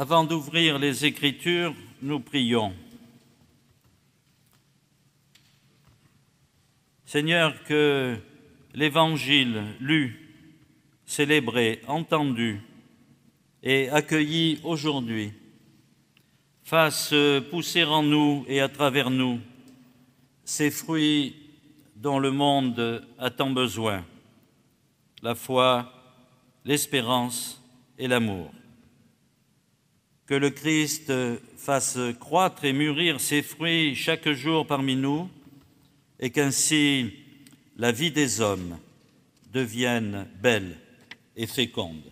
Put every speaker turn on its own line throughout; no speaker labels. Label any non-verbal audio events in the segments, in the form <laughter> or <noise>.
Avant d'ouvrir les Écritures, nous prions. Seigneur, que l'Évangile lu, célébré, entendu et accueilli aujourd'hui fasse pousser en nous et à travers nous ces fruits dont le monde a tant besoin, la foi, l'espérance et l'amour que le Christ fasse croître et mûrir ses fruits chaque jour parmi nous, et qu'ainsi la vie des hommes devienne belle et féconde.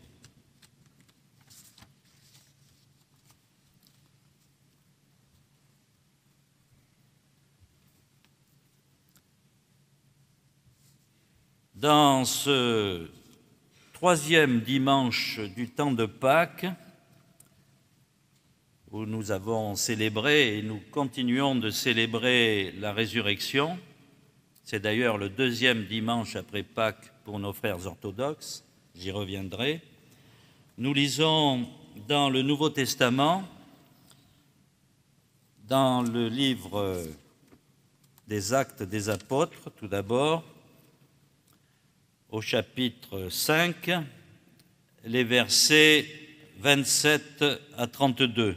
Dans ce troisième dimanche du temps de Pâques, nous avons célébré et nous continuons de célébrer la résurrection. C'est d'ailleurs le deuxième dimanche après Pâques pour nos frères orthodoxes, j'y reviendrai. Nous lisons dans le Nouveau Testament, dans le livre des actes des apôtres, tout d'abord, au chapitre 5, les versets 27 à 32.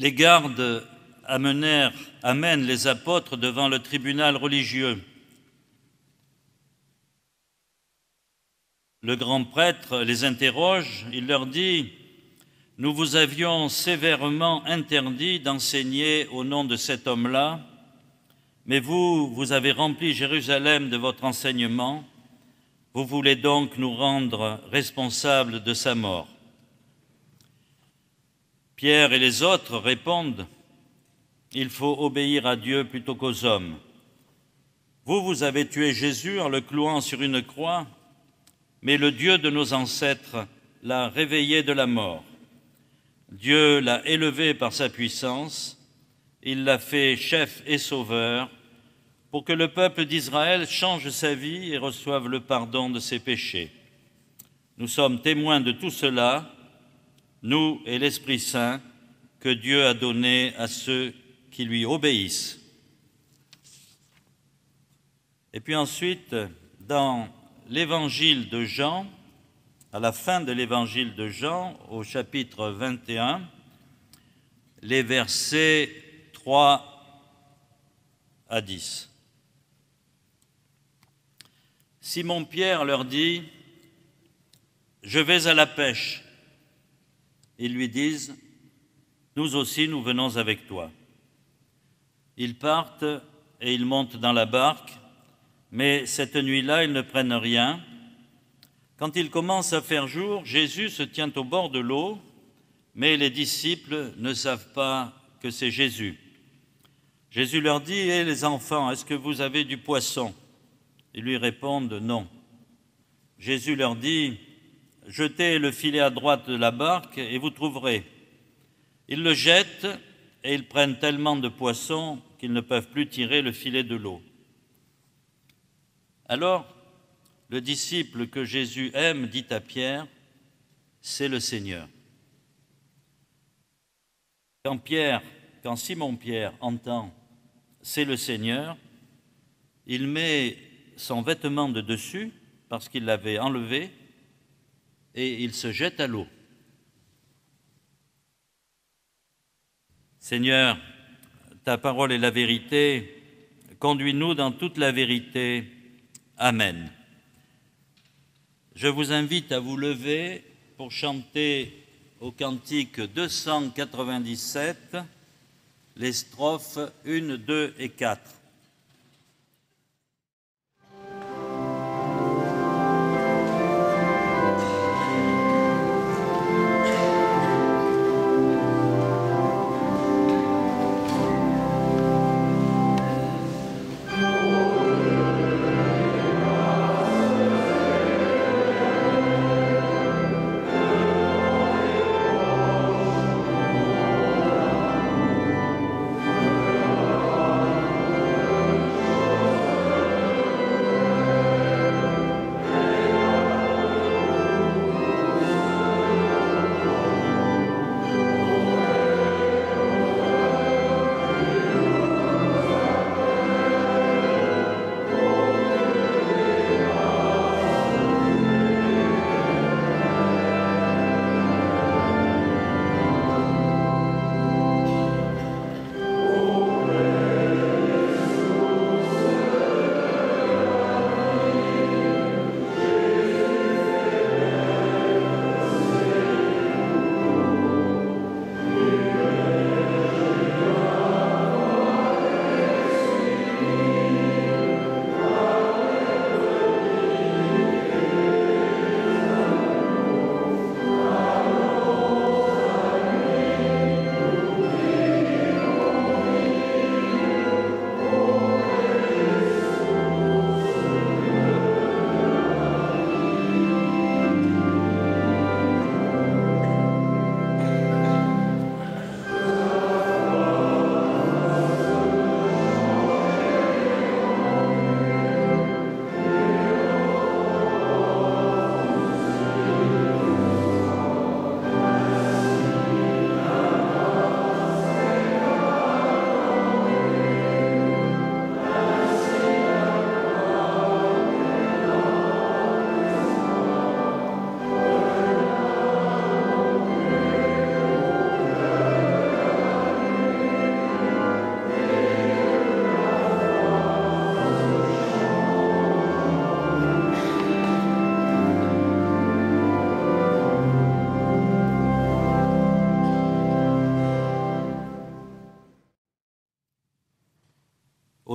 Les gardes amenèrent, amènent les apôtres devant le tribunal religieux. Le grand prêtre les interroge, il leur dit, Nous vous avions sévèrement interdit d'enseigner au nom de cet homme-là, mais vous, vous avez rempli Jérusalem de votre enseignement, vous voulez donc nous rendre responsables de sa mort. Pierre et les autres répondent, il faut obéir à Dieu plutôt qu'aux hommes. Vous, vous avez tué Jésus en le clouant sur une croix, mais le Dieu de nos ancêtres l'a réveillé de la mort. Dieu l'a élevé par sa puissance, il l'a fait chef et sauveur, pour que le peuple d'Israël change sa vie et reçoive le pardon de ses péchés. Nous sommes témoins de tout cela nous et l'Esprit Saint que Dieu a donné à ceux qui lui obéissent. Et puis ensuite, dans l'évangile de Jean, à la fin de l'évangile de Jean, au chapitre 21, les versets 3 à 10. Simon-Pierre leur dit, Je vais à la pêche ils lui disent, Nous aussi, nous venons avec toi. Ils partent et ils montent dans la barque, mais cette nuit-là, ils ne prennent rien. Quand il commence à faire jour, Jésus se tient au bord de l'eau, mais les disciples ne savent pas que c'est Jésus. Jésus leur dit, Hé eh, les enfants, est-ce que vous avez du poisson Ils lui répondent, Non. Jésus leur dit, Jetez le filet à droite de la barque et vous trouverez. Ils le jettent et ils prennent tellement de poissons qu'ils ne peuvent plus tirer le filet de l'eau. Alors, le disciple que Jésus aime dit à Pierre, C'est le Seigneur. Quand Pierre, quand Simon-Pierre entend C'est le Seigneur, il met son vêtement de dessus parce qu'il l'avait enlevé et il se jette à l'eau. Seigneur, ta parole est la vérité, conduis-nous dans toute la vérité. Amen. Je vous invite à vous lever pour chanter au cantique 297 les strophes 1, 2 et 4.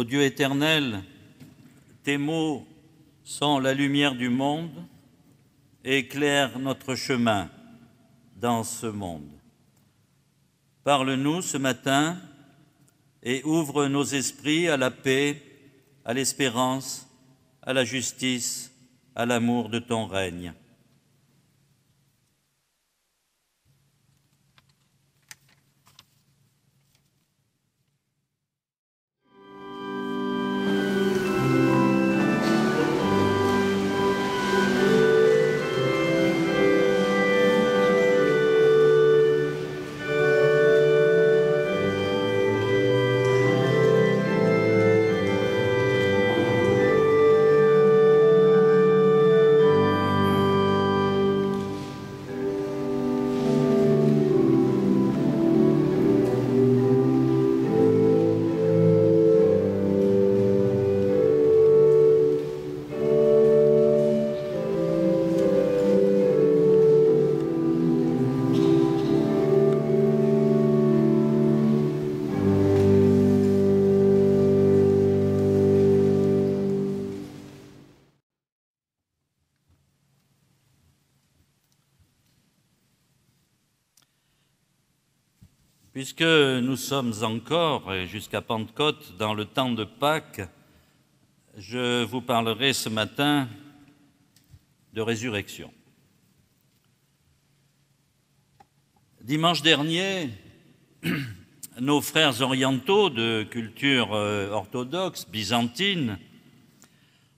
Dieu éternel, tes mots sont la lumière du monde et éclairent notre chemin dans ce monde. Parle-nous ce matin et ouvre nos esprits à la paix, à l'espérance, à la justice, à l'amour de ton règne. puisque nous sommes encore, jusqu'à Pentecôte, dans le temps de Pâques, je vous parlerai ce matin de résurrection. Dimanche dernier, <clears throat> nos frères orientaux de culture euh, orthodoxe byzantine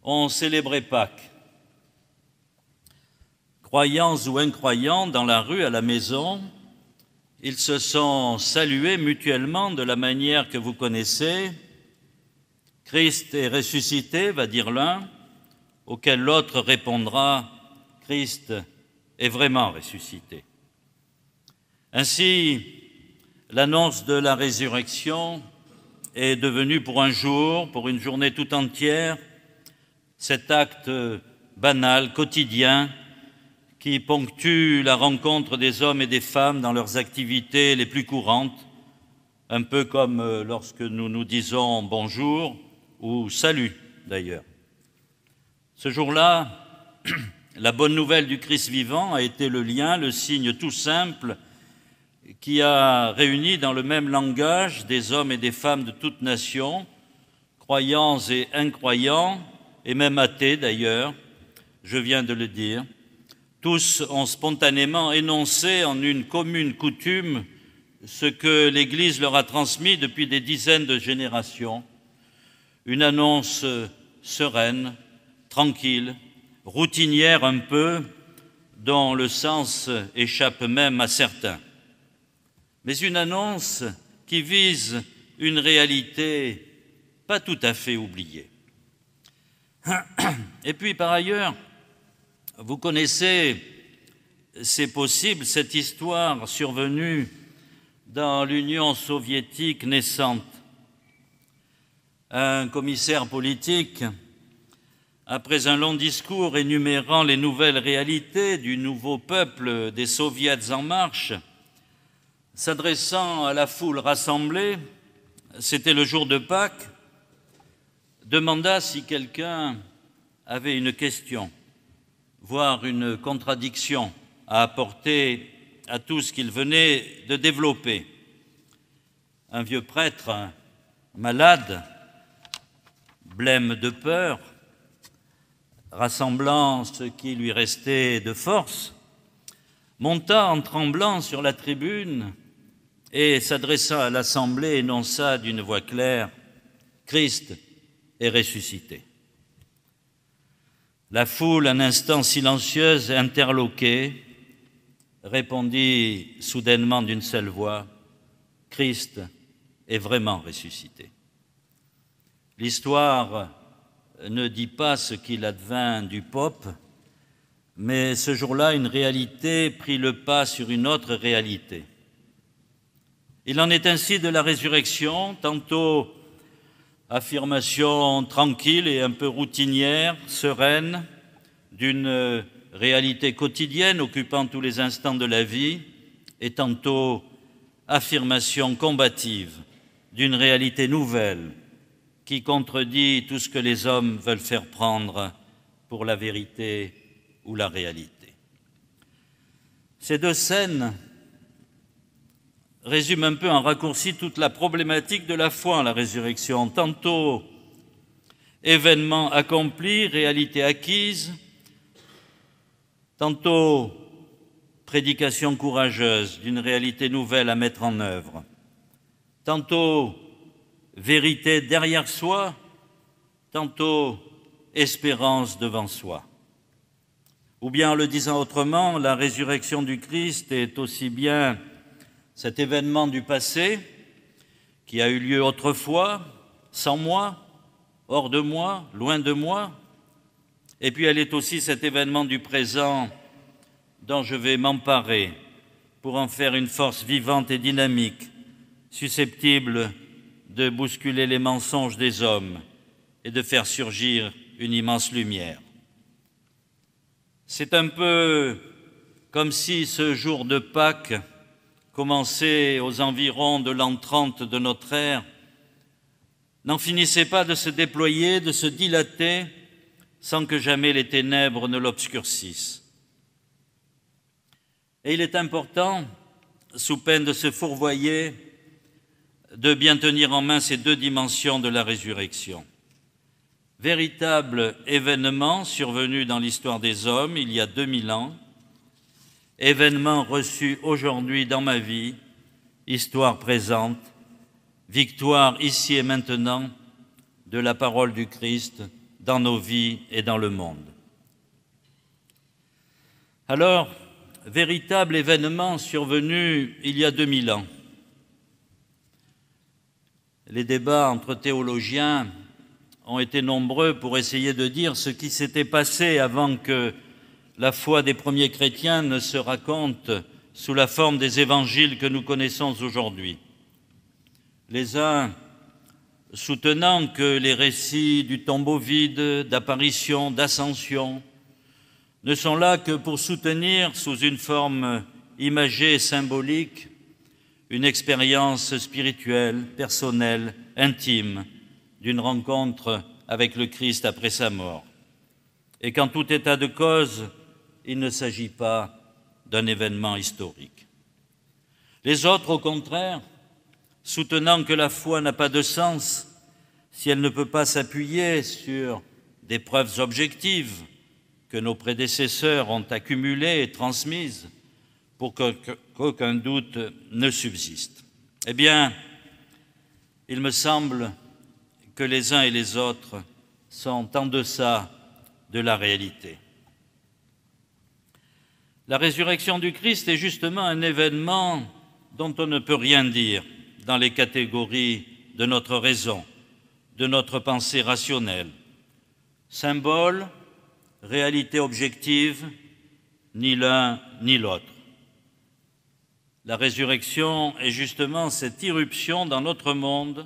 ont célébré Pâques. Croyants ou incroyants, dans la rue, à la maison, ils se sont salués mutuellement de la manière que vous connaissez. Christ est ressuscité, va dire l'un, auquel l'autre répondra, Christ est vraiment ressuscité. Ainsi, l'annonce de la résurrection est devenue pour un jour, pour une journée tout entière, cet acte banal, quotidien, qui ponctue la rencontre des hommes et des femmes dans leurs activités les plus courantes, un peu comme euh, lorsque nous nous disons bonjour ou salut d'ailleurs. Ce jour-là, <clears throat> la bonne nouvelle du Christ vivant a été le lien, le signe tout simple qui a réuni dans le même langage des hommes et des femmes de toutes nations, croyants et incroyants, et même athées d'ailleurs, je viens de le dire, tous ont spontanément énoncé en une commune coutume ce que l'Église leur a transmis depuis des dizaines de générations, une annonce sereine, tranquille, routinière un peu, dont le sens échappe même à certains, mais une annonce qui vise une réalité pas tout à fait oubliée. <coughs> Et puis par ailleurs, vous connaissez, c'est possible, cette histoire survenue dans l'Union soviétique naissante. Un commissaire politique, après un long discours énumérant les nouvelles réalités du nouveau peuple des soviets en marche, s'adressant à la foule rassemblée, c'était le jour de Pâques, demanda si quelqu'un avait une question. Voir une contradiction à apporter à tout ce qu'il venait de développer. Un vieux prêtre, malade, blême de peur, rassemblant ce qui lui restait de force, monta en tremblant sur la tribune et s'adressa à l'assemblée, énonça d'une voix claire, Christ est ressuscité. La foule, un instant silencieuse, interloquée, répondit soudainement d'une seule voix, Christ est vraiment ressuscité. L'histoire ne dit pas ce qu'il advint du pope, mais ce jour-là, une réalité prit le pas sur une autre réalité. Il en est ainsi de la résurrection, tantôt affirmation tranquille et un peu routinière, sereine, d'une réalité quotidienne occupant tous les instants de la vie, et tantôt affirmation combative d'une réalité nouvelle qui contredit tout ce que les hommes veulent faire prendre pour la vérité ou la réalité. Ces deux scènes résume un peu en raccourci toute la problématique de la foi, la résurrection. Tantôt, événement accompli, réalité acquise, tantôt, prédication courageuse d'une réalité nouvelle à mettre en œuvre, tantôt, vérité derrière soi, tantôt, espérance devant soi. Ou bien, en le disant autrement, la résurrection du Christ est aussi bien cet événement du passé qui a eu lieu autrefois, sans moi, hors de moi, loin de moi. Et puis elle est aussi cet événement du présent dont je vais m'emparer pour en faire une force vivante et dynamique, susceptible de bousculer les mensonges des hommes et de faire surgir une immense lumière. C'est un peu comme si ce jour de Pâques commencé aux environs de l'an 30 de notre ère, n'en finissait pas de se déployer, de se dilater, sans que jamais les ténèbres ne l'obscurcissent. Et il est important, sous peine de se fourvoyer, de bien tenir en main ces deux dimensions de la résurrection. Véritable événement survenu dans l'histoire des hommes il y a 2000 ans, événement reçu aujourd'hui dans ma vie, histoire présente, victoire ici et maintenant de la parole du Christ dans nos vies et dans le monde. Alors, véritable événement survenu il y a 2000 ans. Les débats entre théologiens ont été nombreux pour essayer de dire ce qui s'était passé avant que la foi des premiers chrétiens ne se raconte sous la forme des évangiles que nous connaissons aujourd'hui. Les uns soutenant que les récits du tombeau vide, d'apparition, d'ascension ne sont là que pour soutenir sous une forme imagée et symbolique une expérience spirituelle, personnelle, intime d'une rencontre avec le Christ après sa mort. Et qu'en tout état de cause, il ne s'agit pas d'un événement historique. Les autres, au contraire, soutenant que la foi n'a pas de sens si elle ne peut pas s'appuyer sur des preuves objectives que nos prédécesseurs ont accumulées et transmises pour qu'aucun doute ne subsiste. Eh bien, il me semble que les uns et les autres sont en deçà de la réalité. La résurrection du Christ est justement un événement dont on ne peut rien dire dans les catégories de notre raison, de notre pensée rationnelle. Symbole, réalité objective, ni l'un ni l'autre. La résurrection est justement cette irruption dans notre monde,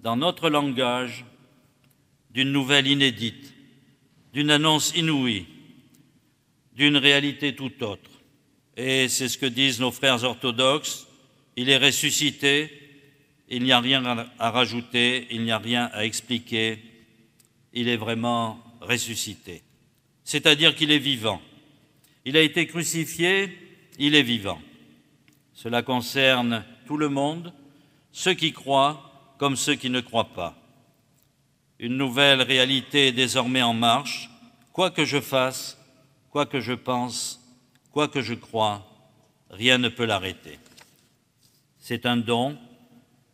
dans notre langage, d'une nouvelle inédite, d'une annonce inouïe, d'une réalité tout autre. Et c'est ce que disent nos frères orthodoxes, il est ressuscité, il n'y a rien à rajouter, il n'y a rien à expliquer, il est vraiment ressuscité. C'est-à-dire qu'il est vivant. Il a été crucifié, il est vivant. Cela concerne tout le monde, ceux qui croient comme ceux qui ne croient pas. Une nouvelle réalité est désormais en marche. Quoi que je fasse, Quoi que je pense, quoi que je crois, rien ne peut l'arrêter. C'est un don,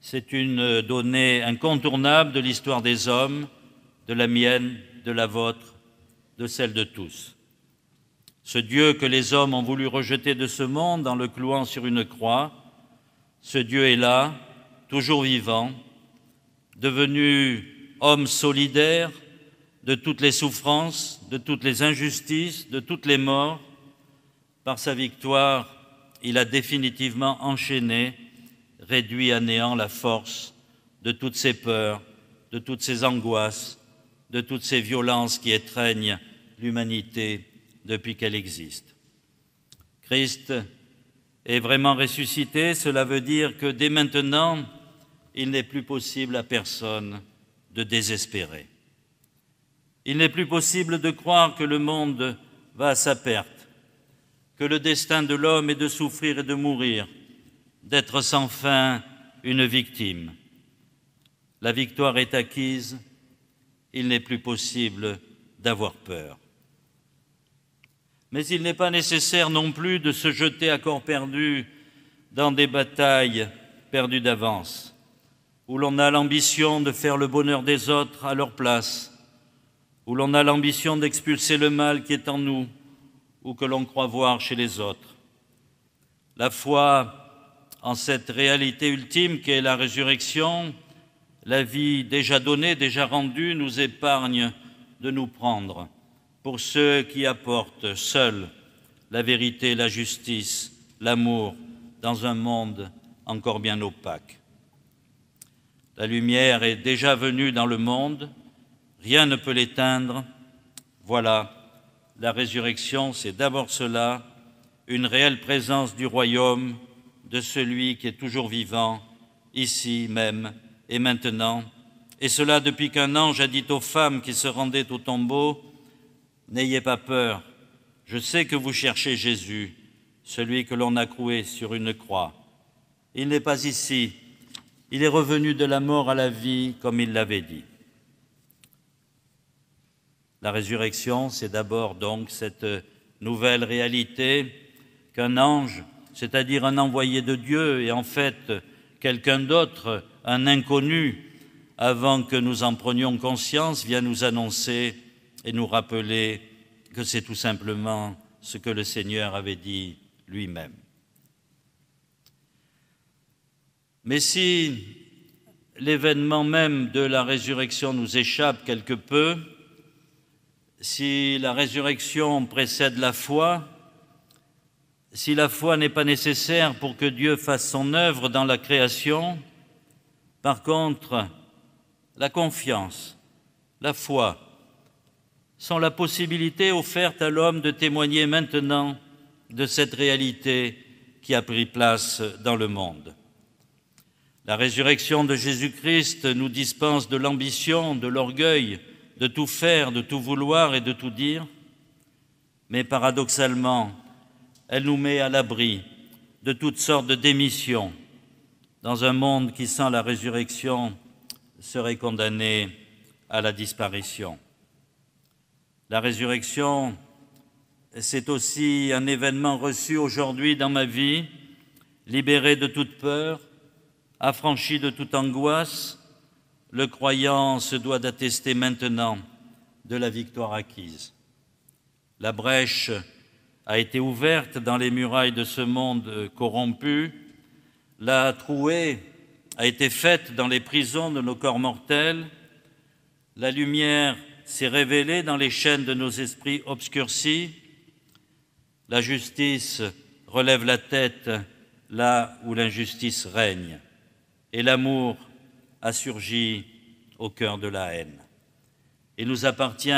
c'est une donnée incontournable de l'histoire des hommes, de la mienne, de la vôtre, de celle de tous. Ce Dieu que les hommes ont voulu rejeter de ce monde en le clouant sur une croix, ce Dieu est là, toujours vivant, devenu homme solidaire, de toutes les souffrances, de toutes les injustices, de toutes les morts. Par sa victoire, il a définitivement enchaîné, réduit à néant la force de toutes ces peurs, de toutes ces angoisses, de toutes ces violences qui étreignent l'humanité depuis qu'elle existe. Christ est vraiment ressuscité, cela veut dire que dès maintenant, il n'est plus possible à personne de désespérer. Il n'est plus possible de croire que le monde va à sa perte, que le destin de l'homme est de souffrir et de mourir, d'être sans fin une victime. La victoire est acquise, il n'est plus possible d'avoir peur. Mais il n'est pas nécessaire non plus de se jeter à corps perdu dans des batailles perdues d'avance, où l'on a l'ambition de faire le bonheur des autres à leur place, où l'on a l'ambition d'expulser le mal qui est en nous ou que l'on croit voir chez les autres. La foi en cette réalité ultime qu'est la résurrection, la vie déjà donnée, déjà rendue, nous épargne de nous prendre pour ceux qui apportent seuls la vérité, la justice, l'amour dans un monde encore bien opaque. La lumière est déjà venue dans le monde, Rien ne peut l'éteindre. Voilà, la résurrection, c'est d'abord cela, une réelle présence du royaume, de celui qui est toujours vivant, ici même et maintenant. Et cela depuis qu'un ange a dit aux femmes qui se rendaient au tombeau, N'ayez pas peur, je sais que vous cherchez Jésus, celui que l'on a croué sur une croix. Il n'est pas ici, il est revenu de la mort à la vie comme il l'avait dit. La résurrection, c'est d'abord donc cette nouvelle réalité qu'un ange, c'est-à-dire un envoyé de Dieu, et en fait quelqu'un d'autre, un inconnu, avant que nous en prenions conscience, vient nous annoncer et nous rappeler que c'est tout simplement ce que le Seigneur avait dit lui-même. Mais si l'événement même de la résurrection nous échappe quelque peu, si la résurrection précède la foi, si la foi n'est pas nécessaire pour que Dieu fasse son œuvre dans la création, par contre, la confiance, la foi sont la possibilité offerte à l'homme de témoigner maintenant de cette réalité qui a pris place dans le monde. La résurrection de Jésus-Christ nous dispense de l'ambition, de l'orgueil, de tout faire, de tout vouloir et de tout dire, mais paradoxalement, elle nous met à l'abri de toutes sortes de démissions dans un monde qui, sans la résurrection, serait condamné à la disparition. La résurrection, c'est aussi un événement reçu aujourd'hui dans ma vie, libéré de toute peur, affranchi de toute angoisse, le croyant se doit d'attester maintenant de la victoire acquise. La brèche a été ouverte dans les murailles de ce monde corrompu, la trouée a été faite dans les prisons de nos corps mortels, la lumière s'est révélée dans les chaînes de nos esprits obscurcis, la justice relève la tête là où l'injustice règne, et l'amour a surgi au cœur de la haine. Il nous appartient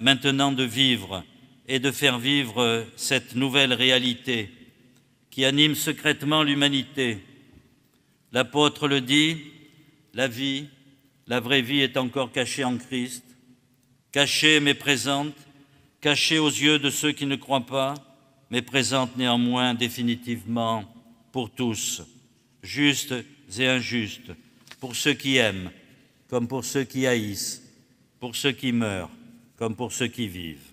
maintenant de vivre et de faire vivre cette nouvelle réalité qui anime secrètement l'humanité. L'apôtre le dit, la vie, la vraie vie est encore cachée en Christ, cachée mais présente, cachée aux yeux de ceux qui ne croient pas, mais présente néanmoins définitivement pour tous, justes et injustes, pour ceux qui aiment, comme pour ceux qui haïssent, pour ceux qui meurent, comme pour ceux qui vivent.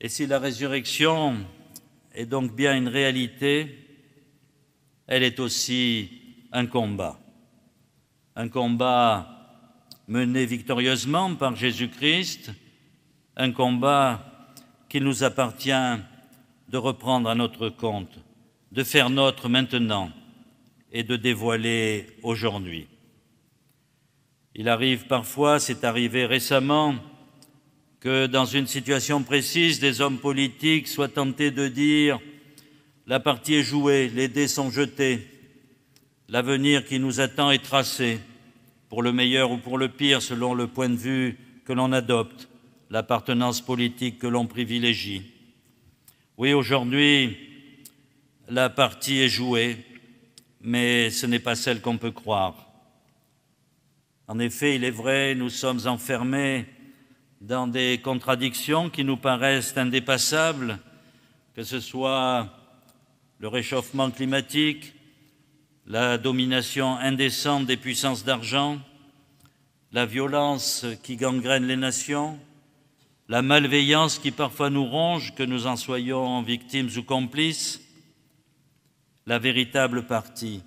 Et si la résurrection est donc bien une réalité, elle est aussi un combat. Un combat mené victorieusement par Jésus-Christ, un combat qu'il nous appartient de reprendre à notre compte, de faire notre maintenant et de dévoiler aujourd'hui. Il arrive parfois, c'est arrivé récemment, que dans une situation précise, des hommes politiques soient tentés de dire ⁇ La partie est jouée, les dés sont jetés, l'avenir qui nous attend est tracé, pour le meilleur ou pour le pire selon le point de vue que l'on adopte, l'appartenance politique que l'on privilégie. Oui, aujourd'hui, la partie est jouée, mais ce n'est pas celle qu'on peut croire. En effet, il est vrai, nous sommes enfermés dans des contradictions qui nous paraissent indépassables, que ce soit le réchauffement climatique, la domination indécente des puissances d'argent, la violence qui gangrène les nations, la malveillance qui parfois nous ronge, que nous en soyons victimes ou complices, la véritable partie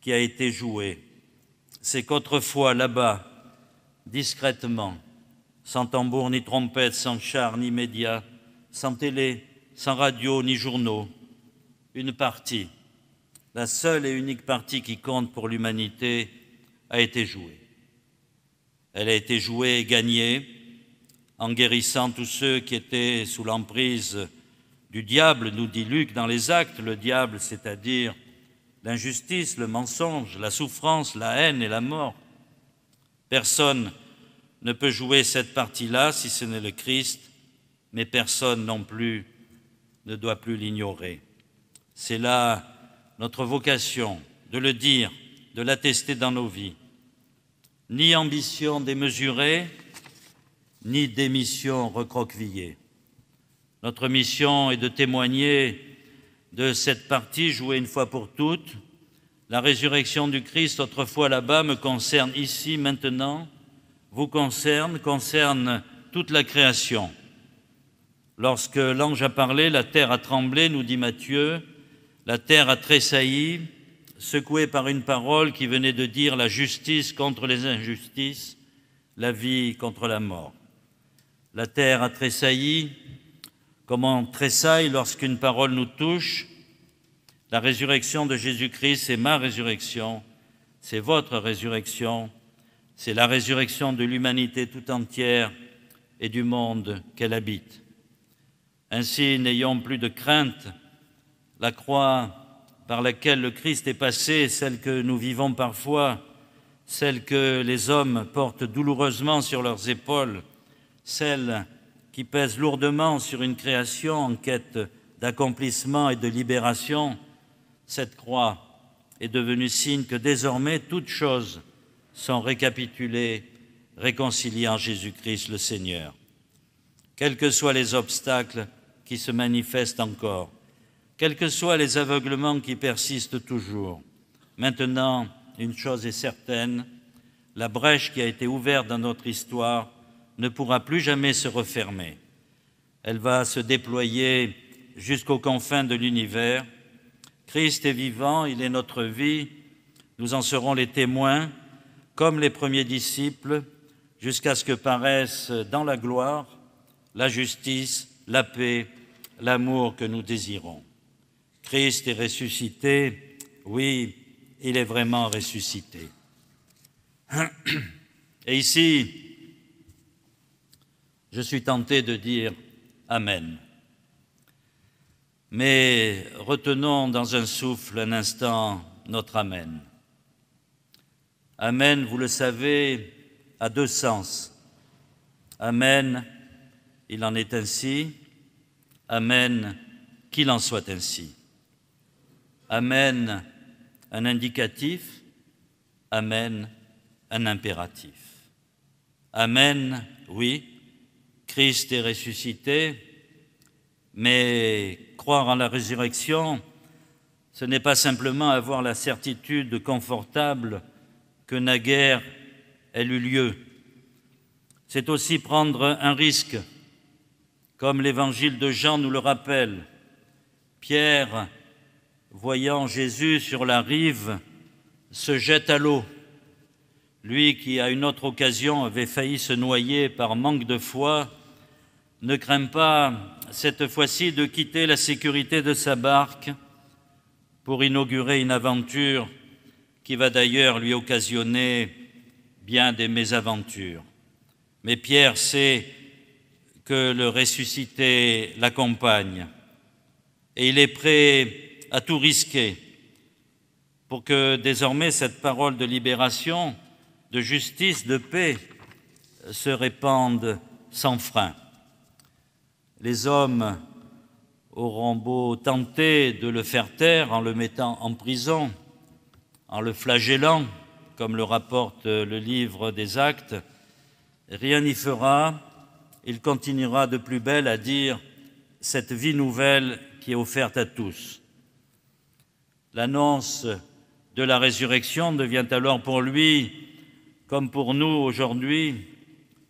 qui a été jouée, c'est qu'autrefois là-bas, discrètement, sans tambour ni trompette, sans char ni média, sans télé, sans radio ni journaux, une partie, la seule et unique partie qui compte pour l'humanité, a été jouée. Elle a été jouée et gagnée en guérissant tous ceux qui étaient sous l'emprise du diable, nous dit Luc dans les actes, le diable, c'est-à-dire l'injustice, le mensonge, la souffrance, la haine et la mort. Personne ne peut jouer cette partie-là si ce n'est le Christ, mais personne non plus ne doit plus l'ignorer. C'est là notre vocation de le dire, de l'attester dans nos vies. Ni ambition démesurée, ni démission recroquevillée. Notre mission est de témoigner de cette partie jouée une fois pour toutes. La résurrection du Christ autrefois là-bas me concerne ici, maintenant, vous concerne, concerne toute la création. Lorsque l'ange a parlé, la terre a tremblé, nous dit Matthieu, la terre a tressailli, secouée par une parole qui venait de dire la justice contre les injustices, la vie contre la mort. La terre a tressailli, comment tressaille lorsqu'une parole nous touche. La résurrection de Jésus-Christ, c'est ma résurrection, c'est votre résurrection, c'est la résurrection de l'humanité tout entière et du monde qu'elle habite. Ainsi, n'ayons plus de crainte, la croix par laquelle le Christ est passé, celle que nous vivons parfois, celle que les hommes portent douloureusement sur leurs épaules, celle qui pèse lourdement sur une création en quête d'accomplissement et de libération, cette croix est devenue signe que désormais toutes choses sont récapitulées, réconciliées en Jésus-Christ le Seigneur. Quels que soient les obstacles qui se manifestent encore, quels que soient les aveuglements qui persistent toujours, maintenant, une chose est certaine, la brèche qui a été ouverte dans notre histoire ne pourra plus jamais se refermer. Elle va se déployer jusqu'aux confins de l'univers. Christ est vivant, il est notre vie, nous en serons les témoins, comme les premiers disciples, jusqu'à ce que paraissent dans la gloire la justice, la paix, l'amour que nous désirons. Christ est ressuscité, oui, il est vraiment ressuscité. <clears throat> Et ici, je suis tenté de dire Amen. Mais retenons dans un souffle un instant notre Amen. Amen, vous le savez, a deux sens. Amen, il en est ainsi. Amen, qu'il en soit ainsi. Amen, un indicatif. Amen, un impératif. Amen, oui, Christ est ressuscité, mais croire en la résurrection, ce n'est pas simplement avoir la certitude confortable que naguère elle eut lieu. C'est aussi prendre un risque, comme l'évangile de Jean nous le rappelle. Pierre, voyant Jésus sur la rive, se jette à l'eau. Lui qui, à une autre occasion, avait failli se noyer par manque de foi, ne craint pas cette fois-ci de quitter la sécurité de sa barque pour inaugurer une aventure qui va d'ailleurs lui occasionner bien des mésaventures. Mais Pierre sait que le ressuscité l'accompagne et il est prêt à tout risquer pour que désormais cette parole de libération de justice, de paix se répandent sans frein. Les hommes auront beau tenter de le faire taire en le mettant en prison, en le flagellant, comme le rapporte le livre des actes, rien n'y fera, il continuera de plus belle à dire cette vie nouvelle qui est offerte à tous. L'annonce de la résurrection devient alors pour lui comme pour nous aujourd'hui,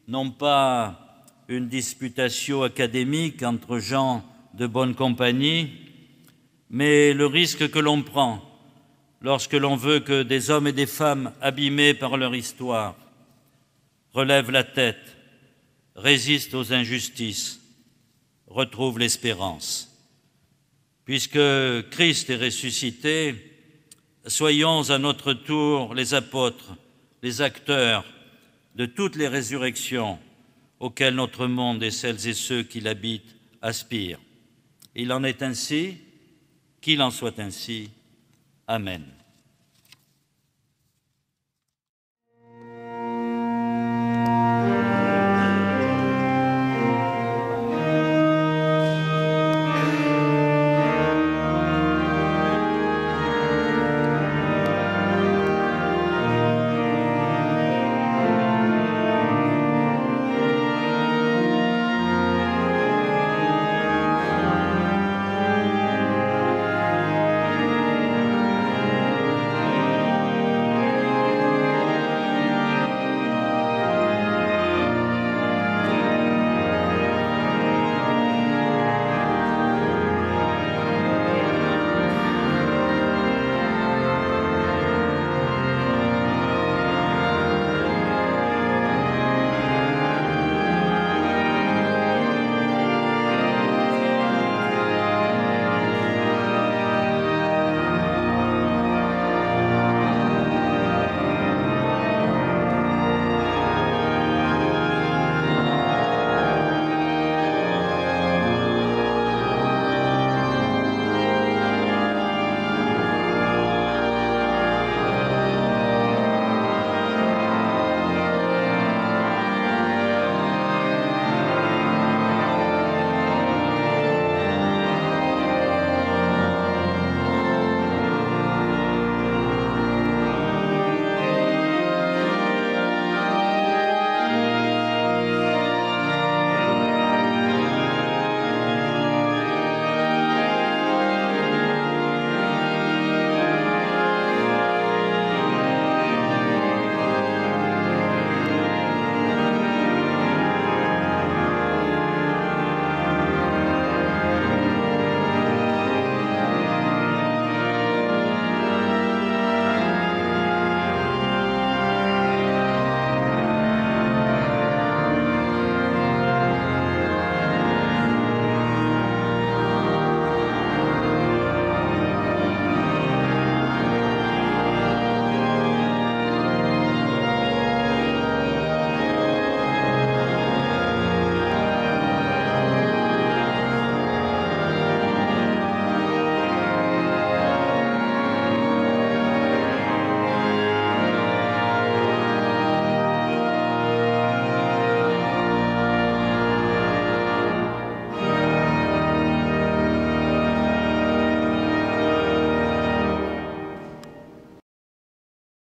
non pas une disputation académique entre gens de bonne compagnie, mais le risque que l'on prend lorsque l'on veut que des hommes et des femmes abîmés par leur histoire relèvent la tête, résistent aux injustices, retrouvent l'espérance. Puisque Christ est ressuscité, soyons à notre tour les apôtres les acteurs de toutes les résurrections auxquelles notre monde et celles et ceux qui l'habitent aspirent. Il en est ainsi, qu'il en soit ainsi. Amen.